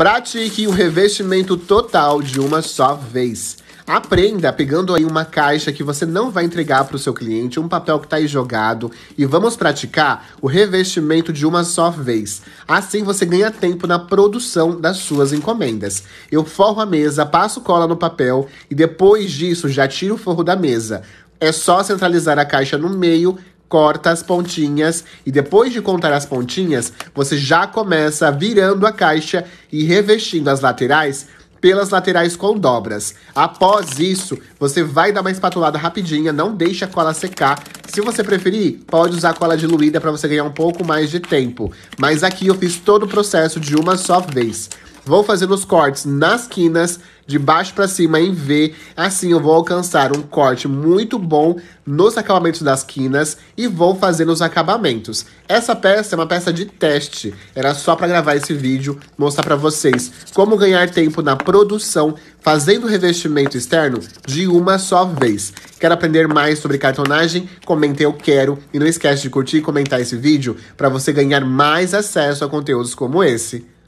Pratique o revestimento total de uma só vez. Aprenda pegando aí uma caixa que você não vai entregar para o seu cliente, um papel que está aí jogado e vamos praticar o revestimento de uma só vez. Assim você ganha tempo na produção das suas encomendas. Eu forro a mesa, passo cola no papel e depois disso já tiro o forro da mesa. É só centralizar a caixa no meio, corta as pontinhas e depois de contar as pontinhas, você já começa virando a caixa e revestindo as laterais pelas laterais com dobras. Após isso, você vai dar uma espatulada rapidinha, não deixa a cola secar. Se você preferir, pode usar cola diluída para você ganhar um pouco mais de tempo. Mas aqui eu fiz todo o processo de uma só vez. Vou fazer os cortes nas quinas, de baixo para cima em V. Assim eu vou alcançar um corte muito bom nos acabamentos das quinas e vou fazendo os acabamentos. Essa peça é uma peça de teste. Era só para gravar esse vídeo, mostrar para vocês como ganhar tempo na produção fazendo revestimento externo de uma só vez. Quer aprender mais sobre cartonagem? Comente eu quero e não esquece de curtir e comentar esse vídeo para você ganhar mais acesso a conteúdos como esse.